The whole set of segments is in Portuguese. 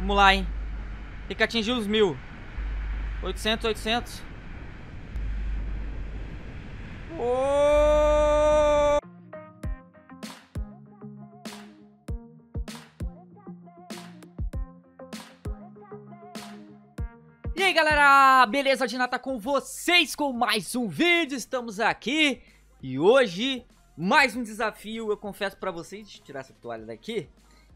Vamos lá, hein. Tem que atingir os mil. 800, 800. Oh! E aí galera, beleza? Dinata com vocês com mais um vídeo, estamos aqui e hoje mais um desafio, eu confesso pra vocês, deixa eu tirar essa toalha daqui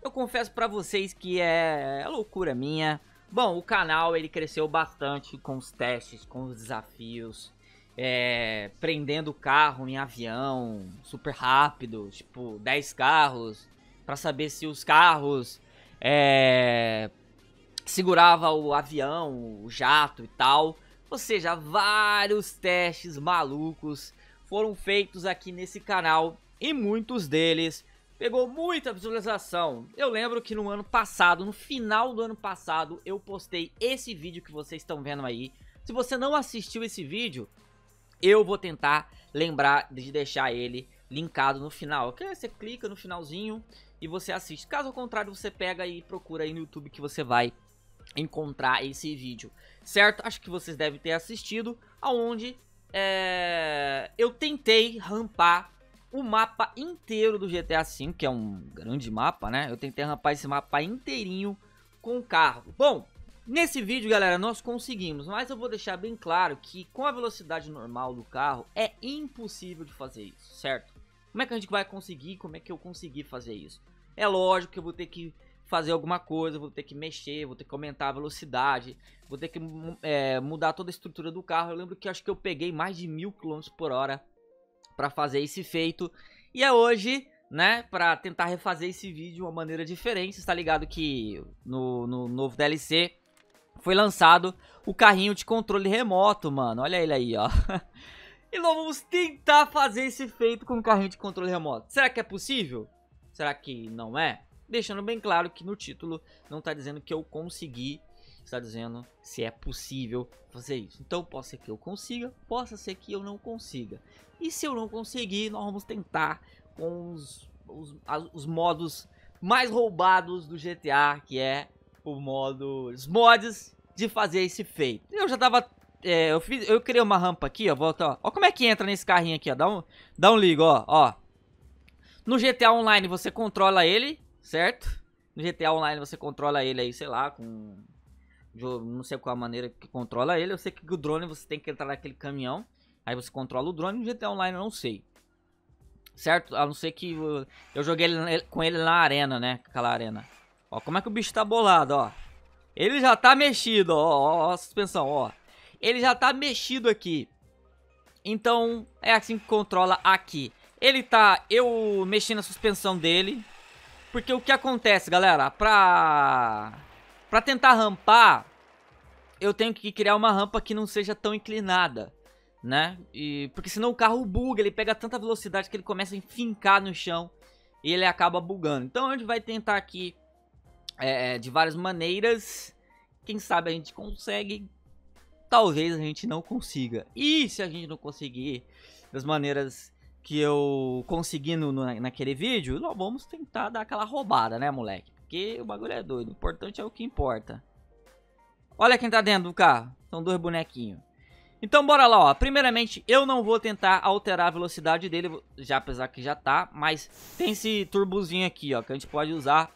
eu confesso para vocês que é... é loucura minha. Bom, o canal ele cresceu bastante com os testes, com os desafios, é... prendendo o carro em avião, super rápido, tipo 10 carros, para saber se os carros é... segurava o avião, o jato e tal. Ou seja, vários testes malucos foram feitos aqui nesse canal e muitos deles pegou muita visualização. Eu lembro que no ano passado, no final do ano passado, eu postei esse vídeo que vocês estão vendo aí. Se você não assistiu esse vídeo, eu vou tentar lembrar de deixar ele linkado no final. Que você clica no finalzinho e você assiste. Caso contrário, você pega e procura aí no YouTube que você vai encontrar esse vídeo, certo? Acho que vocês devem ter assistido, aonde é, eu tentei rampar o mapa inteiro do GTA V, que é um grande mapa, né? Eu tentei rampar esse mapa inteirinho com o carro. Bom, nesse vídeo, galera, nós conseguimos, mas eu vou deixar bem claro que com a velocidade normal do carro é impossível de fazer isso, certo? Como é que a gente vai conseguir? Como é que eu consegui fazer isso? É lógico que eu vou ter que fazer alguma coisa, vou ter que mexer, vou ter que aumentar a velocidade, vou ter que é, mudar toda a estrutura do carro. Eu lembro que acho que eu peguei mais de mil quilômetros por hora para fazer esse feito. E é hoje, né, para tentar refazer esse vídeo de uma maneira diferente. Está ligado que no, no novo DLC foi lançado o carrinho de controle remoto, mano. Olha ele aí, ó. E nós vamos tentar fazer esse feito com o carrinho de controle remoto. Será que é possível? Será que não é? Deixando bem claro que no título não está dizendo que eu consegui está dizendo se é possível fazer isso. Então, possa ser que eu consiga, possa ser que eu não consiga. E se eu não conseguir, nós vamos tentar com os, os, os modos mais roubados do GTA, que é o modo, os mods de fazer esse feito. Eu já tava é, eu, fiz, eu criei uma rampa aqui, ó, volta, ó. ó. como é que entra nesse carrinho aqui, ó, dá um, dá um ligo, ó, ó. No GTA Online você controla ele, certo? No GTA Online você controla ele aí, sei lá, com de, não sei qual a maneira que controla ele. Eu sei que o drone você tem que entrar naquele caminhão. Aí você controla o drone. No GTA Online eu não sei. Certo? A não ser que eu, eu joguei ele, ele, com ele na arena, né? Aquela arena. Ó, como é que o bicho tá bolado, ó. Ele já tá mexido, ó, ó, ó a suspensão, ó. Ele já tá mexido aqui. Então, é assim que controla aqui. Ele tá, eu mexi na suspensão dele. Porque o que acontece, galera, pra Pra tentar rampar, eu tenho que criar uma rampa que não seja tão inclinada, né? E, porque senão o carro buga, ele pega tanta velocidade que ele começa a fincar no chão e ele acaba bugando. Então a gente vai tentar aqui é, é, de várias maneiras. Quem sabe a gente consegue, talvez a gente não consiga. E se a gente não conseguir das maneiras que eu consegui no, no, naquele vídeo, nós vamos tentar dar aquela roubada, né, moleque? o bagulho é doido. O importante é o que importa. Olha quem tá dentro do carro. São dois bonequinhos. Então bora lá, ó. Primeiramente, eu não vou tentar alterar a velocidade dele, já apesar que já tá, mas tem esse turbozinho aqui, ó, que a gente pode usar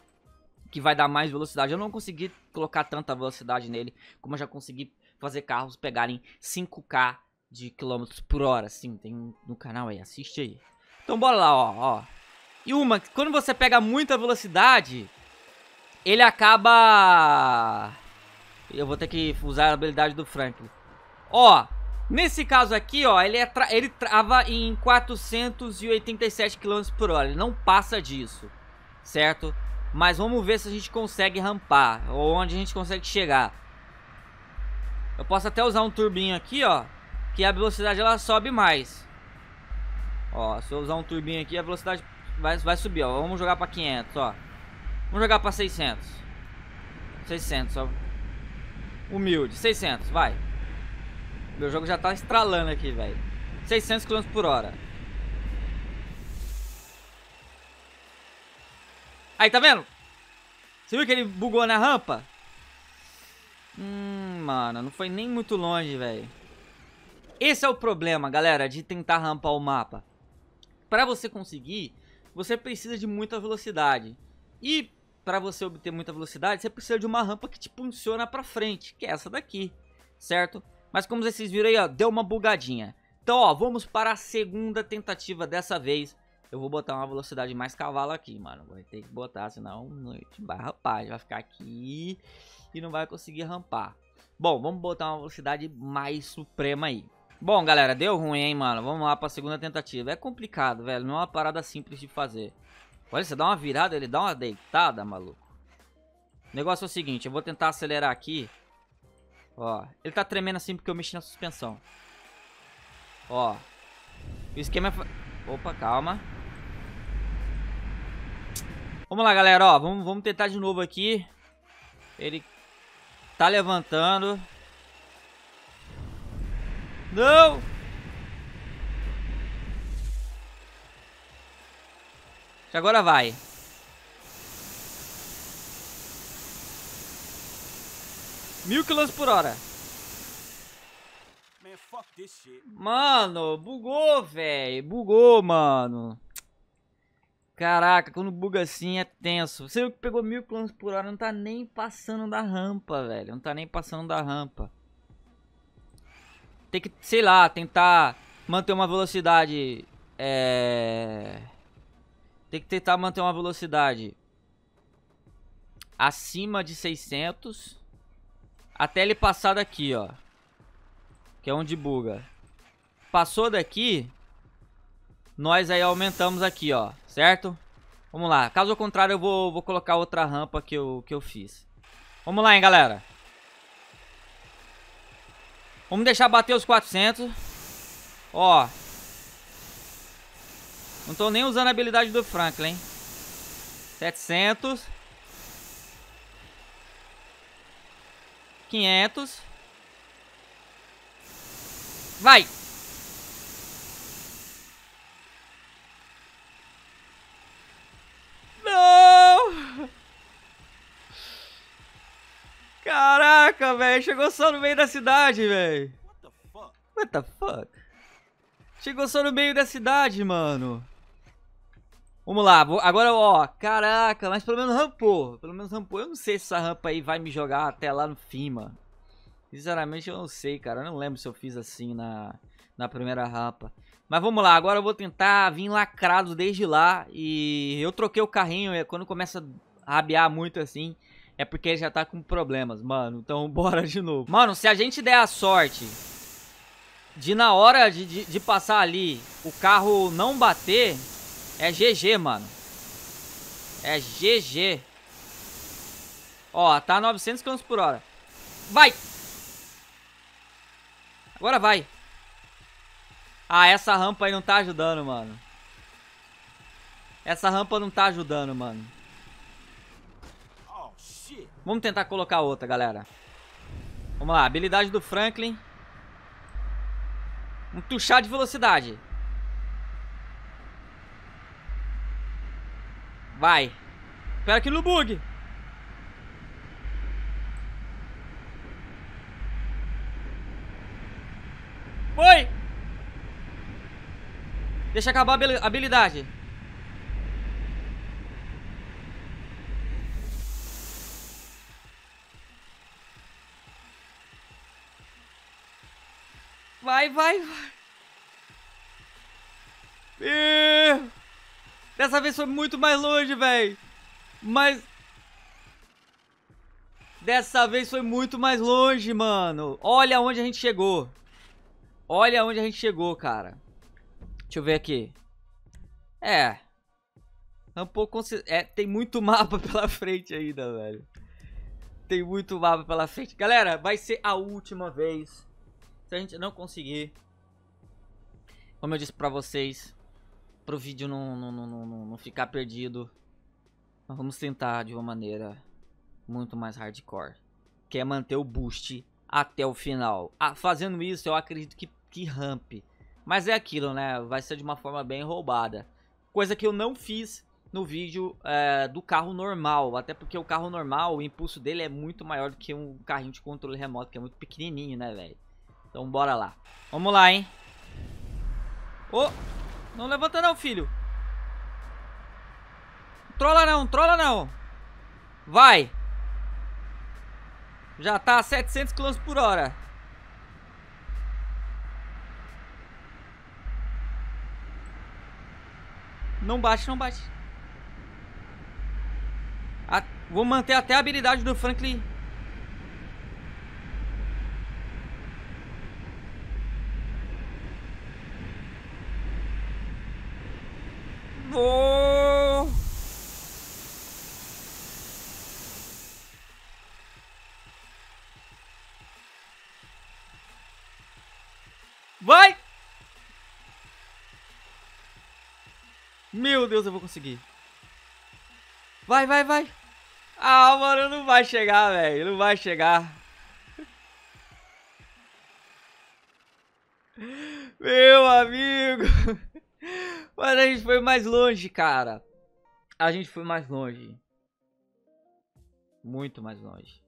que vai dar mais velocidade. Eu não consegui colocar tanta velocidade nele, como eu já consegui fazer carros pegarem 5k de quilômetros por hora, sim, tem no canal aí, assiste aí. Então bora lá, ó, ó. E uma, quando você pega muita velocidade, ele acaba... Eu vou ter que usar a habilidade do Franklin. Ó, nesse caso aqui, ó, ele, é tra ele trava em 487 km por hora. Ele não passa disso, certo? Mas vamos ver se a gente consegue rampar, ou onde a gente consegue chegar. Eu posso até usar um turbinho aqui, ó, que a velocidade ela sobe mais. Ó, se eu usar um turbinho aqui, a velocidade vai, vai subir, ó. Vamos jogar pra 500, ó. Vamos jogar pra 600. 600, só. Humilde. 600, vai. Meu jogo já tá estralando aqui, velho. 600 km por hora. Aí, tá vendo? Você viu que ele bugou na rampa? Hum, mano, não foi nem muito longe, velho. Esse é o problema, galera, de tentar rampar o mapa. Para você conseguir, você precisa de muita velocidade. E para você obter muita velocidade, você precisa de uma rampa que te funciona para frente, que é essa daqui, certo? Mas como vocês viram aí, ó, deu uma bugadinha. Então, ó, vamos para a segunda tentativa dessa vez. Eu vou botar uma velocidade mais cavalo aqui, mano. Vai ter que botar, senão noite vai rampar. Vai ficar aqui e não vai conseguir rampar. Bom, vamos botar uma velocidade mais suprema aí. Bom, galera, deu ruim, hein, mano. Vamos lá para a segunda tentativa. É complicado, velho. Não é uma parada simples de fazer. Olha, você dá uma virada, ele dá uma deitada, maluco. O negócio é o seguinte, eu vou tentar acelerar aqui. Ó, ele tá tremendo assim porque eu mexi na suspensão. Ó, o esquema é... Opa, calma. Vamos lá, galera, ó, vamos, vamos tentar de novo aqui. Ele tá levantando. Não! agora vai. Mil quilômetros por hora. Mano, bugou, velho. Bugou, mano. Caraca, quando buga assim é tenso. Você viu que pegou mil quilômetros por hora, não tá nem passando da rampa, velho. Não tá nem passando da rampa. Tem que, sei lá, tentar manter uma velocidade... É... Tem que tentar manter uma velocidade acima de 600 até ele passar daqui, ó. Que é onde buga. Passou daqui, nós aí aumentamos aqui, ó. Certo? Vamos lá. Caso contrário, eu vou, vou colocar outra rampa que eu, que eu fiz. Vamos lá, hein, galera. Vamos deixar bater os 400. Ó. Não tô nem usando a habilidade do Franklin. 700. 500. Vai! Não! Caraca, velho. Chegou só no meio da cidade, velho. What the fuck? Chegou só no meio da cidade, mano. Vamos lá, agora, ó, caraca, mas pelo menos rampou. Pelo menos rampou. Eu não sei se essa rampa aí vai me jogar até lá no fim, mano. Sinceramente, eu não sei, cara. Eu não lembro se eu fiz assim na, na primeira rampa. Mas vamos lá, agora eu vou tentar vir lacrado desde lá. E eu troquei o carrinho, E é, quando começa a rabiar muito assim, é porque ele já tá com problemas, mano. Então bora de novo. Mano, se a gente der a sorte de na hora de, de, de passar ali, o carro não bater... É GG, mano. É GG. Ó, tá 900 km por hora. Vai! Agora vai. Ah, essa rampa aí não tá ajudando, mano. Essa rampa não tá ajudando, mano. Oh, Vamos tentar colocar outra, galera. Vamos lá, habilidade do Franklin. Um tuchar de velocidade. Vai. Espera que não bugue. Foi. Deixa acabar a habilidade. Vai, vai, vai. Dessa vez foi muito mais longe, velho. Mas... Dessa vez foi muito mais longe, mano. Olha onde a gente chegou. Olha onde a gente chegou, cara. Deixa eu ver aqui. É. É um pouco... Consci... É, tem muito mapa pela frente ainda, velho. Tem muito mapa pela frente. Galera, vai ser a última vez. Se a gente não conseguir... Como eu disse pra vocês, para o vídeo não, não, não, não, não ficar perdido, vamos tentar de uma maneira muito mais hardcore, que é manter o boost até o final. Ah, fazendo isso, eu acredito que, que rampe. Mas é aquilo, né? Vai ser de uma forma bem roubada. Coisa que eu não fiz no vídeo é, do carro normal. Até porque o carro normal, o impulso dele é muito maior do que um carrinho de controle remoto, que é muito pequenininho, né, velho? Então, bora lá. Vamos lá, hein? Oh! Não levanta não, filho. Trola não, trola não. Vai. Já tá a 700 km por hora. Não bate, não bate. A... Vou manter até a habilidade do Franklin Vou... Vai! Meu Deus, eu vou conseguir. Vai, vai, vai. Ah, mano, não vai chegar, velho. Não vai chegar. Meu amigo. Mas a gente foi mais longe, cara. A gente foi mais longe. Muito mais longe.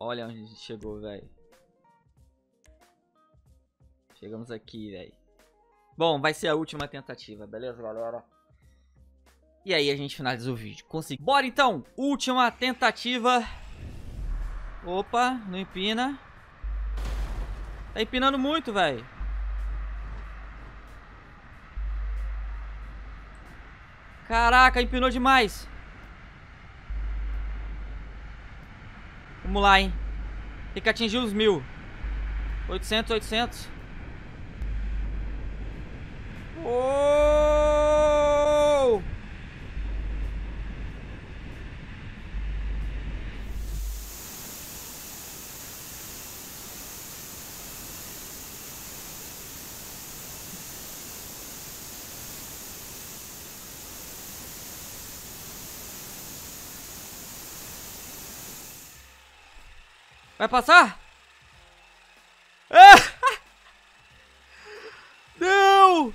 Olha onde a gente chegou, velho. Chegamos aqui, velho. Bom, vai ser a última tentativa, beleza, galera? E aí a gente finaliza o vídeo. Consegui. Bora, então. Última tentativa. Opa, não empina. Tá empinando muito, velho. Caraca, empinou demais. Vamos lá, hein. Tem que atingir os mil. 800, 800. Oh! Vai passar? Ah! Não!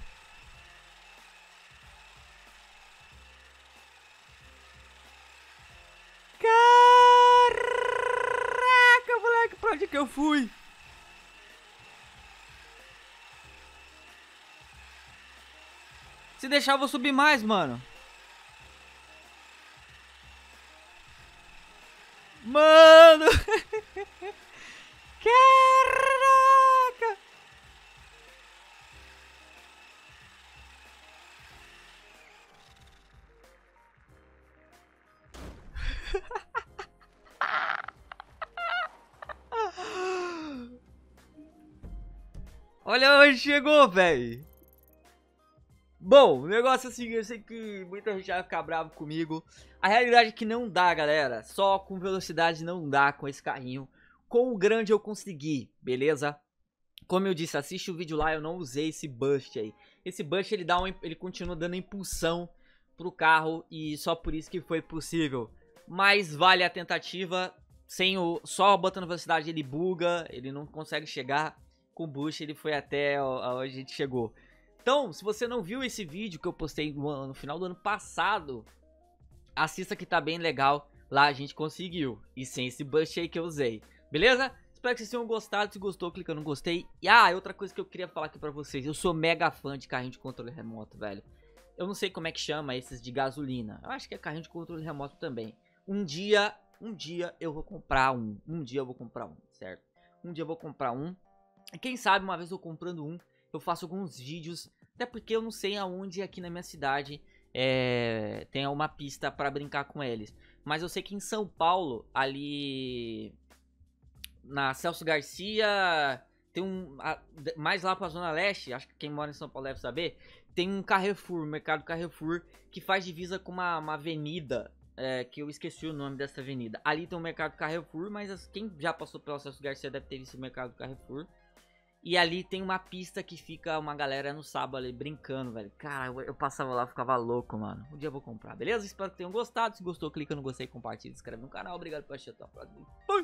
Caraca, moleque, pra onde que eu fui? Se deixar, eu vou subir mais, mano. Olha onde chegou, velho. Bom, o negócio é eu sei que muita gente vai ficar bravo comigo. A realidade é que não dá, galera. Só com velocidade não dá com esse carrinho. Com o grande eu consegui, beleza? Como eu disse, assiste o vídeo lá, eu não usei esse buste aí. Esse buste ele, dá um, ele continua dando impulsão pro carro e só por isso que foi possível mas vale a tentativa. Sem o só botando velocidade ele buga, ele não consegue chegar com o Bush, ele foi até onde a gente chegou. Então, se você não viu esse vídeo que eu postei no, no final do ano passado, assista que tá bem legal. Lá a gente conseguiu, e sem esse Bush aí que eu usei. Beleza? Espero que vocês tenham gostado. Se gostou, clica no gostei. E ah, outra coisa que eu queria falar aqui pra vocês. Eu sou mega fã de carrinho de controle remoto, velho. Eu não sei como é que chama esses de gasolina. Eu acho que é carrinho de controle remoto também. Um dia, um dia eu vou comprar um. Um dia eu vou comprar um, certo? Um dia eu vou comprar um. E quem sabe uma vez eu comprando um, eu faço alguns vídeos. Até porque eu não sei aonde aqui na minha cidade é, tem uma pista para brincar com eles. Mas eu sei que em São Paulo, ali na Celso Garcia, tem um. A, mais lá pra Zona Leste, acho que quem mora em São Paulo deve saber. Tem um Carrefour, mercado Carrefour, que faz divisa com uma, uma avenida é, que eu esqueci o nome dessa avenida. Ali tem o mercado Carrefour, mas quem já passou pelo acesso Garcia deve ter visto o mercado Carrefour. E ali tem uma pista que fica uma galera no sábado ali brincando, velho. Cara, eu passava lá, ficava louco, mano. Um dia eu vou comprar, beleza? Espero que tenham gostado. Se gostou, clica no gostei, compartilha, inscreve no canal. Obrigado por assistir até a próxima. Fui!